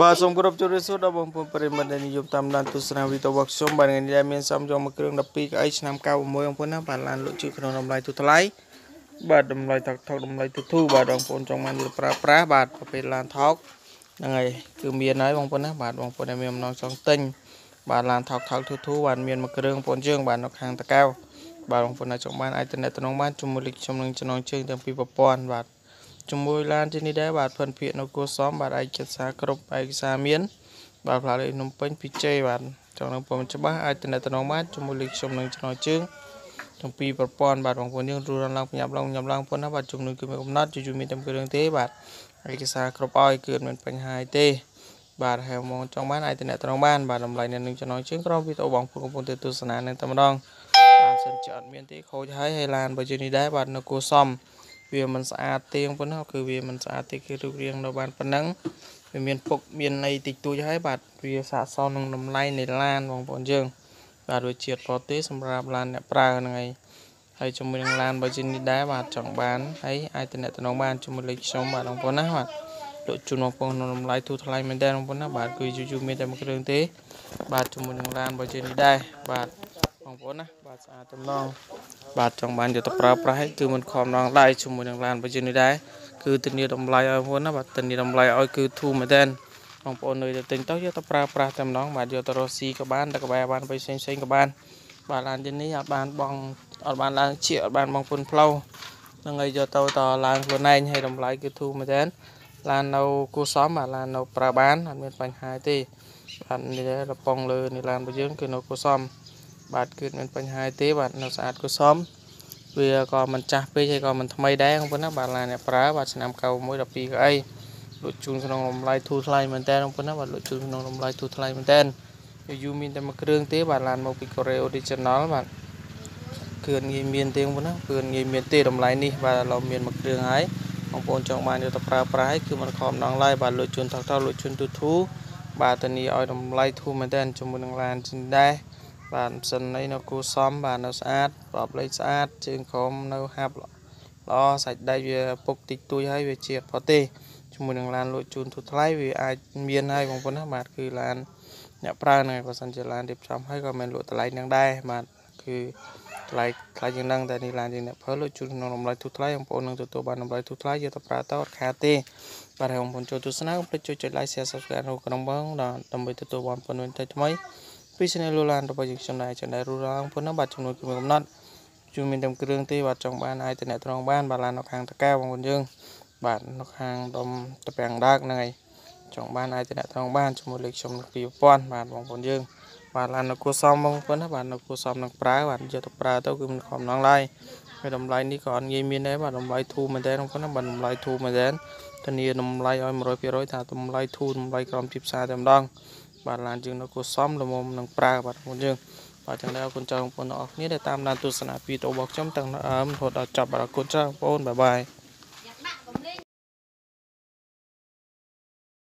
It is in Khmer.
បាទសូមគោរពជម្រាបសួរដល់បងប្អូនប្រិមត្តដែលនិយមតាមដានទស្សនាវីដេអូរបស់ខ្ញុំបាទថ្ងៃនេះមានសំយងមកគ្រឿង12ក្អីឆ្នាំ96បងប្អូនណាបាទឡានលក់ជិះក្នុងតម្លៃទូថ្លៃបាទតម្លៃថោកថោកតម្លៃទូធូបាទបងប្អូនចង់បានប្រើប្រាស់បាទប្រភេទឡានថោកហ្នឹងហើយគឺមានហើយបងប្អូនណាបាទបងប្អូនដែលមានអំណងចង់ទិញបាទឡានថោកថោកទូធូបាទមានមកគ្រឿងបងប្អូនយើងបាទនៅខាងតកៅបាទបងប្អូនណាចង់បានអាចតំណែងបានជាមួយលេខខ្ញុំនឹងចំណងជើងទាំងពីរប្រព័ន្ធបាទជាមួយឡានទីនេះដែរបាទភិនភាកនៅគួសមបាទឯកចិត្តសារគ្រប់ឯកសារមាន បាទផ្លាលេខភ្នំពេញ PJ បាទចង់នឹងពុំច្បាស់អាចតំណតំណបានជាមួយលេខខ្ញុំនឹងចំណងជើងទាំងពីរប្រព័ន្ធបាទបងប្អូនយើងរួចឡើងញាប់ឡើងញាប់ឡើងប៉ុណ្ណាបាទជំនួយគឺមានកំណត់ជួយមានតែមួយរឿងទេបាទឯកសារគ្រប់ឲ្យគឺអត់មានបញ្ហាទេបាទហើយមកចង់បានអាចតំណតំណបានបាទតម្លៃនៅនឹងចំណងជើងក្រោមវីដេអូបងប្អូនកំពុងទស្សនានឹងតែម្ដងបាទសិនជាអត់មានទេ ខូចហើយហើយឡានបើជានេះដែរបាទនៅគួសមវាមិនស្អាតទេប៉ុណ្ណោះគឺវាមិនស្អាតទេគេរូបរាងនៅបានប៉ុណ្ណឹងវាមានពុកមានអីតិចតួចហើយ បាទវាស័ក្តិសមនឹងតម្លៃនៃឡានបងប្អូនយើង បាទរសជាតិប្រទេសសម្រាប់ឡានអ្នកប្រើហ្នឹងហើយហើយជាមួយនឹងឡានបើជានេះដែរបាទចង់បានហើយអាចតំណតំណងបានជាមួយលេខខ្ញុំបាទបងប្អូនណាបាទលក់ជូនបងប្អូនក្នុងតម្លៃទូថ្លៃមែនតើបងប្អូនណាបាទគឺយូរយូរមានតែមួយគ្រឿងទេ បាទជាមួយនឹងឡានបើជានេះដែរបាទប្អូនណាបាទស្អាតទំនងបាទចង់បានយកទៅប្រើប្រាស់គឺមិនខំដងដៃជាមួយនឹងឡានបើយើងនេះដែរគឺធានាតម្លៃឲ្យហ្នឹងណាបាទធានាតម្លៃឲ្យគឺធូរមែនតើបងប្អូននៅទៅទិញទៅយកទៅប្រើប្រាស់តែម្ដងបាទយកទៅរស់ស៊ីក៏បានតែក្បែរបានបីផ្សេងផ្សេងក៏បានបាទឡានយើងនេះអត់បានបងអត់បានឡើងជាអត់បានបងពុនផ្លូវហ្នឹងហើយយកទៅតឡើងខ្លួនឯងហើយតម្លៃគឺធូរមែនតើឡាននៅគូសំបាទឡាននៅប្រើបានអត់មានបញ្ហាទេបាទនេះរប៉ុងលើនេះឡានរបស់យើងគឺនៅគូសំបាទគឺមានបញ្ហាទេបាទនៅស្អាតគួរសមវាក៏មិនចាស់ពេកហើយក៏មិនថ្មីដែរបងប្អូនណាបាទឡានអ្នកប្រើបាទឆ្នាំ91 12ក៏អីលក់ជូនក្នុងតម្លៃធូរថ្លៃមែនតើបងប្អូនណាបាទលក់ជូនក្នុងតម្លៃធូរថ្លៃមែនតើយូរមានតែមួយគ្រឿងទេ បាទឡានមកពីកូរ៉េ original បាទគ្រឿងងាយមានទេបងប្អូនណាគ្រឿងងាយមានទេតម្លៃនេះ បាទឥឡូវមានមួយគ្រឿងហើយបងប្អូនចង់បានយកទៅប្រើប្រាស់គឺមិនខំដងឡើយបាទលក់ជូនថោកថោកលក់ជូនទូទូបាទធានាឲ្យតម្លៃធូរមែនតើជាមួយនឹងឡានជិនដែរបាទផ្សិននេះនៅគូសំបាទនៅស្អាតប្រອບលេខស្អាតជើងក្រុមនៅហាប់ល្អសាច់ដែកវា ពុកតិចតួចហើយវាជាផុតទេជាមួយនឹងឡានលក់ជូនទូថ្លៃវាអាចមានហើយបងប្អូនណាបាទគឺឡានអ្នកប្រើហ្នឹងបើសិនជាឡានរៀបចំហើយក៏មានលក់តម្លៃនឹងដែរបាទគឺថ្លៃថ្លៃជាងនឹងតែនេះឡានជាអ្នកប្រើលក់ជូនក្នុងតម្លៃទូថ្លៃបងប្អូននឹងទទួលបានតម្លៃទូថ្លៃយកទៅប្រើតអត់ខាតទេបាទហើយបងប្អូនចូលទស្សនាកុំភ្លេចជួយចុច like share subscribe ក្នុងក្រុមបងដើម្បីទទួលបានព័ត៌មានថ្មីថ្មីពី channel លូឡានរបស់យើងខ្ញុំដែរចឹងដែររੂរាងប៉ុណ្ណឹងបាទចំនួនគឺមានកំណត់ជួយមានតែគ្រឿងទេបាទចង់បានអាចតំណាក់ត្រង់បាន បាទឡាននៅខាងតកែបងប្អូនយើង បាទនៅខាងដុំតពាំងដើកហ្នឹងហើយចង់បានអាចតំណាក់ត្រង់បានជាមួយលេខខ្ញុំនៅ2000បាទបងប្អូនយើងបាទឡាននៅគួសមបងប្អូនណាបាទនៅគួសមនឹងប្រើបាទយកទៅប្រើទៅគឺមិនខំណងឡើយហើយតម្លៃនេះក៏អត់ងាយមានដែរបាទតម្លៃធូរមែនតើបងប្អូនណាបាទតម្លៃធូរមែនតើធានាតម្លៃឲ្យ100%ថាតម្លៃធូរតម្លៃក្រមទីផ្សារតែម្ដងបាទឡានយើងនៅគួរសមល្មមនឹងប្រើបាទបងប្អូនយើងបាទចឹងដែរអរគុណច្រើនបងប្អូនទាំងអស់គ្នាដែលតាមដានទស្សនាវីដេអូរបស់ខ្ញុំទាំងរហូតដល់ចប់បាទអរគុណច្រើនបងប្អូនបាយបាយ